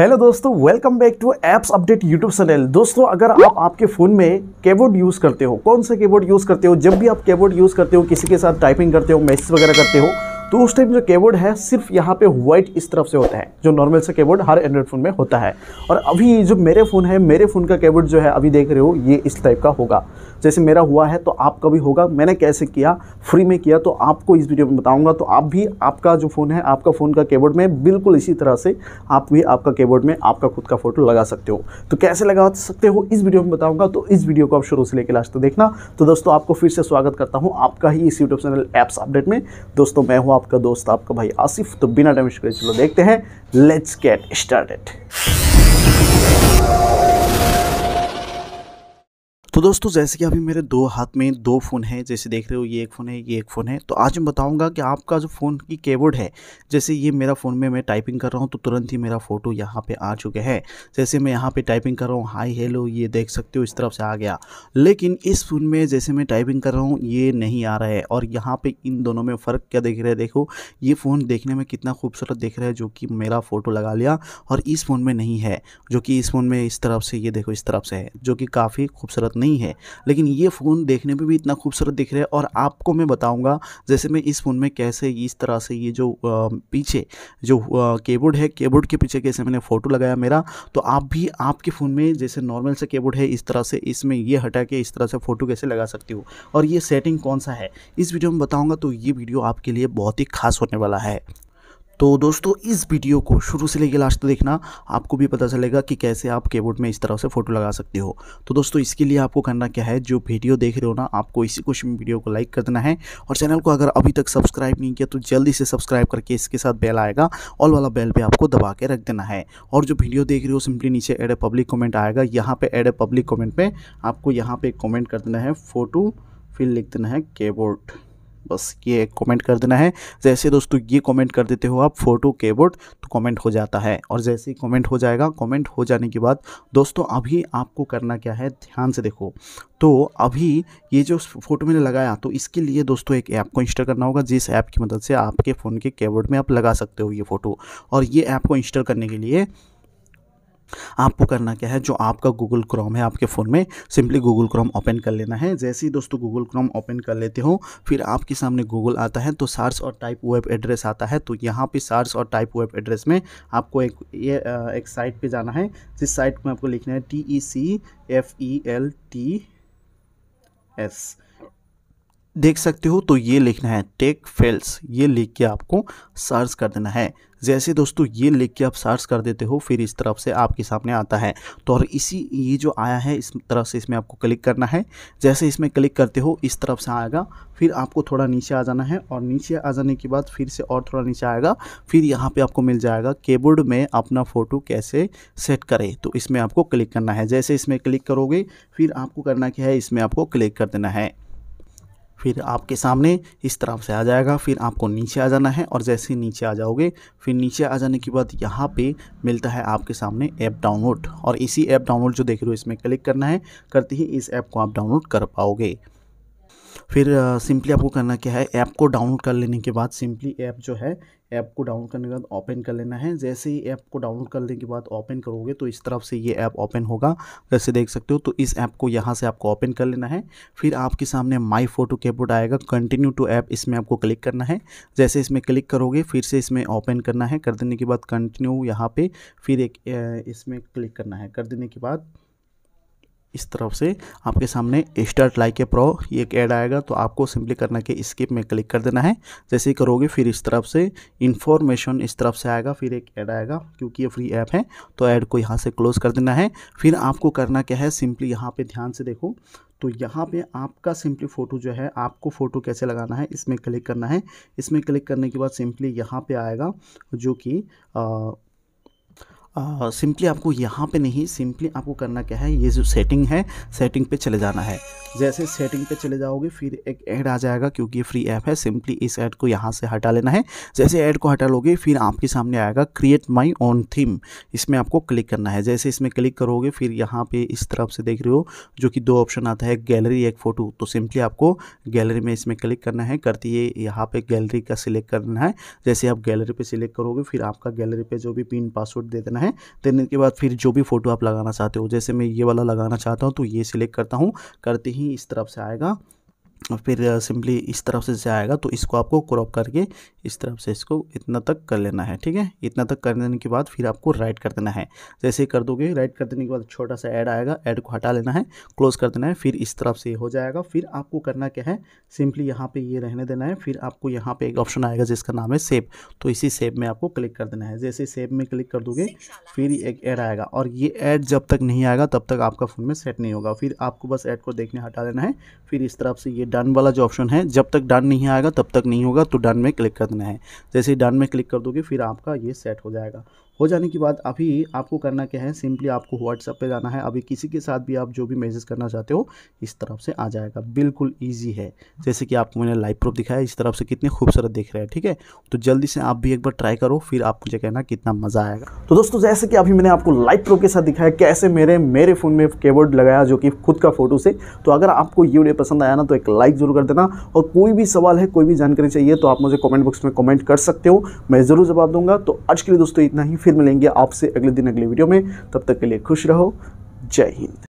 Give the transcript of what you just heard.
hello दोस्तों welcome back to apps update YouTube channel दोस्तों अगर आप आपके फ़ोन में कीबोर्ड यूज़ करते हो कौन सा कीबोर्ड यूज़ करते हो जब भी आप कीबोर्ड यूज़ करते हो किसी के साथ टाइपिंग करते हो मैसेज वगैरह करते हो तो उस टाइप जो कीबोर्ड है सिर्फ यहाँ पे व्हाइट इस तरफ से होता है जो नॉर्मल से कीबोर्ड हर एंड्रॉइड फ़ोन में होता है और अभी जो मेरे फ़ोन है मेरे फ़ोन का कीबोर्ड जो है अभी देख रहे हो ये इस टाइप का होगा जैसे मेरा हुआ है तो आपका भी होगा मैंने कैसे किया फ्री में किया तो आपको इस वीडियो में बताऊँगा तो आप भी आपका जो फ़ोन है आपका फ़ोन का कीबोर्ड में बिल्कुल इसी तरह से आप भी आपका कीबोर्ड में आपका खुद का फ़ोटो लगा सकते हो तो कैसे लगा सकते हो इस वीडियो में बताऊँगा तो इस वीडियो को आप शुरू से लेकर लास्ट तक देखना तो दोस्तों आपको फिर से स्वागत करता हूँ आपका ही इस यूट्यूब चैनल ऐप्स अपडेट में दोस्तों मैं हूँ आपका दोस्त आपका भाई आसिफ तो बिना टाइम चलो देखते हैं लेट्स गेट स्टार्टेड तो दोस्तों जैसे कि अभी मेरे दो हाथ में दो फ़ोन है जैसे देख रहे हो ये एक फ़ोन है ये एक फ़ोन है तो आज मैं बताऊंगा कि आपका जो फ़ोन की कीबोर्ड है जैसे ये मेरा फ़ोन में मैं टाइपिंग कर रहा हूँ तो तुरंत ही मेरा फ़ोटो यहाँ पे आ चुके हैं जैसे मैं यहाँ पे टाइपिंग कर रहा हूँ हाई हेलो ये देख सकते हो इस तरफ से आ गया लेकिन इस फ़ोन में जैसे मैं टाइपिंग कर रहा हूँ ये नहीं आ रहा है और यहाँ पर इन दोनों में फ़र्क क्या देख रहे हैं देखो ये फ़ोन देखने में कितना खूबसूरत देख रहा है जो कि मेरा फ़ोटो लगा लिया और इस फ़ोन में नहीं है जो कि इस फ़ोन में इस तरफ से ये देखो इस तरफ से है जो कि काफ़ी खूबसूरत नहीं नहीं है लेकिन ये फ़ोन देखने में भी इतना खूबसूरत दिख रहा है और आपको मैं बताऊँगा जैसे मैं इस फ़ोन में कैसे इस तरह से ये जो पीछे जो कीबोर्ड है कीबोर्ड के पीछे कैसे मैंने फ़ोटो लगाया मेरा तो आप भी आपके फ़ोन में जैसे नॉर्मल से कीबोर्ड है इस तरह से इसमें ये हटा के इस तरह से फ़ोटो कैसे लगा सकती हो और ये सेटिंग कौन सा है इस वीडियो में बताऊँगा तो ये वीडियो आपके लिए बहुत ही खास होने वाला है तो दोस्तों इस वीडियो को शुरू से लेकर लास्ट तक देखना आपको भी पता चलेगा कि कैसे आप कीबोर्ड में इस तरह से फ़ोटो लगा सकते हो तो दोस्तों इसके लिए आपको करना क्या है जो वीडियो देख रहे हो ना आपको इसी कुछ वीडियो को लाइक कर देना है और चैनल को अगर अभी तक सब्सक्राइब नहीं किया तो जल्दी से सब्सक्राइब करके इसके साथ बेल आएगा ऑल वाला बेल पर आपको दबा के रख देना है और जो वीडियो देख रहे हो सिंपली नीचे एड ए पब्लिक कॉमेंट आएगा यहाँ पर एड ए पब्लिक कॉमेंट में आपको यहाँ पर कॉमेंट कर देना है फ़ोटो फिर लिख देना है कीबोर्ड बस ये एक कॉमेंट कर देना है जैसे दोस्तों ये कॉमेंट कर देते हो आप फोटो कीबोर्ड तो कॉमेंट हो जाता है और जैसे ही कॉमेंट हो जाएगा कॉमेंट हो जाने के बाद दोस्तों अभी आपको करना क्या है ध्यान से देखो तो अभी ये जो फोटो मैंने लगाया तो इसके लिए दोस्तों एक ऐप को इंस्टॉल करना होगा जिस ऐप की मदद से आपके फ़ोन के कीबोर्ड में आप लगा सकते हो ये फ़ोटो और ये ऐप को इंस्टॉल करने के लिए आपको करना क्या है जो आपका गूगल क्रोम है आपके फ़ोन में सिंपली गूगल क्रोम ओपन कर लेना है जैसे ही दोस्तों गूगल क्रोम ओपन कर लेते हो फिर आपके सामने गूगल आता है तो सार्स और टाइप वेब एड्रेस आता है तो यहाँ पे सार्स और टाइप वेब एड्रेस में आपको एक ये एक साइट पे जाना है जिस साइट में आपको लिखना है T E C F E L T S देख सकते हो तो ये लिखना है टेक फेल्स ये लिख के आपको सर्च कर देना है जैसे दोस्तों ये लिख के आप सर्च कर देते हो फिर इस तरफ से आपके सामने आता है तो और इसी ये जो आया है इस तरफ से इसमें आपको क्लिक करना है जैसे इसमें क्लिक करते हो इस तरफ से आएगा फिर आपको थोड़ा नीचे आ जाना है और नीचे आ जाने के बाद फिर से और थोड़ा नीचे आएगा फिर यहाँ पर आपको मिल जाएगा कीबोर्ड में अपना फ़ोटो कैसे सेट करें तो इसमें आपको क्लिक करना है जैसे इसमें क्लिक करोगे फिर आपको करना क्या है इसमें आपको क्लिक कर देना है फिर आपके सामने इस तरफ से आ जाएगा फिर आपको नीचे आ जाना है और जैसे नीचे आ जाओगे फिर नीचे आ जाने के बाद यहाँ पे मिलता है आपके सामने ऐप डाउनलोड और इसी ऐप डाउनलोड जो देख रहे हो इसमें क्लिक करना है करते ही इस ऐप को आप डाउनलोड कर पाओगे फिर सिंपली आपको करना क्या है ऐप को डाउनलोड कर लेने के बाद सिंपली ऐप जो है ऐप को डाउनलोड करने के बाद ओपन कर लेना है जैसे ही ऐप को डाउनलोड करने के बाद ओपन करोगे तो इस तरफ से ये ऐप ओपन होगा जैसे देख सकते हो तो इस ऐप को यहाँ से आपको ओपन कर लेना है फिर आपके सामने माई फोटो कीबोर्ड आएगा कंटिन्यू टू ऐप इसमें आपको क्लिक करना है जैसे इसमें क्लिक करोगे फिर से इसमें ओपन करना है कर देने के बाद कंटिन्यू यहाँ पर फिर एक इसमें क्लिक करना है कर देने के बाद इस तरफ से आपके सामने स्टार्ट लाइक ए प्रो ये एक ऐड आएगा तो आपको सिंपली करना कि स्किप में क्लिक कर देना है जैसे ही करोगे फिर इस तरफ से इन्फॉर्मेशन इस तरफ से आएगा फिर एक ऐड आएगा क्योंकि ये फ्री ऐप है तो ऐड को यहाँ से क्लोज कर देना है फिर आपको करना क्या है सिंपली यहाँ पर ध्यान से देखो तो यहाँ पे आपका सिंपली फ़ोटो जो है आपको फ़ोटो कैसे लगाना है इसमें क्लिक करना है इसमें क्लिक करने के बाद सिंपली यहाँ पे आएगा जो कि सिंपली आपको यहाँ पे नहीं सिंपली आपको करना क्या है ये जो सेटिंग है सेटिंग पे चले जाना है जैसे सेटिंग पे चले जाओगे फिर एक ऐड आ जाएगा क्योंकि ये फ्री ऐप है सिंपली इस ऐड को यहाँ से हटा लेना है जैसे ऐड को हटा लोगे फिर आपके सामने आएगा क्रिएट माई ओन थीम इसमें आपको क्लिक करना है जैसे इसमें क्लिक करोगे फिर यहाँ पर इस तरफ से देख रहे हो जो कि दो ऑप्शन आता है गैलरी एक फ़ोटो तो सिंपली आपको गैलरी में इसमें क्लिक करना है करती है यहाँ पर गैलरी का सिलेक्ट करना है जैसे आप गैलरी पर सिलेक्ट करोगे फिर आपका गैलरी पर जो भी पिन पासवर्ड दे देना करना है देन दिन के बाद फिर जो भी फ़ोटो आप लगाना चाहते हो जैसे मैं ये वाला लगाना चाहता हूँ तो ये सिलेक्ट करता हूँ करते ही इस तरफ से आएगा फिर सिंपली इस तरफ से आएगा तो इसको आपको क्रॉप करके इस तरफ से इसको इतना तक कर लेना है ठीक है इतना तक कर देने के बाद फिर आपको राइट कर देना है जैसे ही कर दोगे राइट कर देने के बाद छोटा सा ऐड आएगा ऐड को हटा लेना है क्लोज कर देना है फिर इस तरफ से हो जाएगा फिर आपको करना क्या है सिंपली यहाँ पर ये रहने देना है फिर आपको यहाँ पर एक ऑप्शन आएगा जिसका नाम है सेब तो इसी सेब में आपको क्लिक कर देना है जैसे सेब में क्लिक कर दोगे फिर एक ऐड आएगा और ये ऐड जब तक नहीं आएगा तब तक आपका फ़ोन में सेट नहीं होगा फिर आपको बस ऐड को देखने हटा लेना है फिर इस तरफ से ये डन वाला जो ऑप्शन है जब तक डन नहीं आएगा तब तक नहीं होगा तो डन में क्लिक कर देना है जैसे ही डन में क्लिक कर दोगे फिर आपका ये सेट हो जाएगा हो जाने के बाद अभी आपको करना क्या है सिंपली आपको व्हाट्सअप पे जाना है अभी किसी के साथ भी आप जो भी मैसेज करना चाहते हो इस तरफ से आ जाएगा बिल्कुल ईजी है जैसे कि आपको मैंने लाइव प्रूफ दिखाया इस तरफ से कितने खूबसूरत दिख रहे हैं ठीक है तो जल्दी से आप भी एक बार ट्राई करो फिर आप मुझे कहना कितना मज़ा आएगा तो दोस्तों जैसे कि अभी मैंने आपको लाइव प्रूफ के साथ दिखाया कैसे मेरे मेरे फ़ोन में कीबोर्ड लगाया जो कि खुद का फ़ोटो से तो अगर आपको ये वीडियो पसंद आया ना तो एक लाइक ज़रूर कर देना और कोई भी सवाल है कोई भी जानकारी चाहिए तो आप मुझे कॉमेंट बॉक्स में कॉमेंट कर सकते हो मैं ज़रूर जवाब दूंगा तो आज के लिए दोस्तों इतना ही फिर फिर मिलेंगे आपसे अगले दिन अगले वीडियो में तब तक के लिए खुश रहो जय हिंद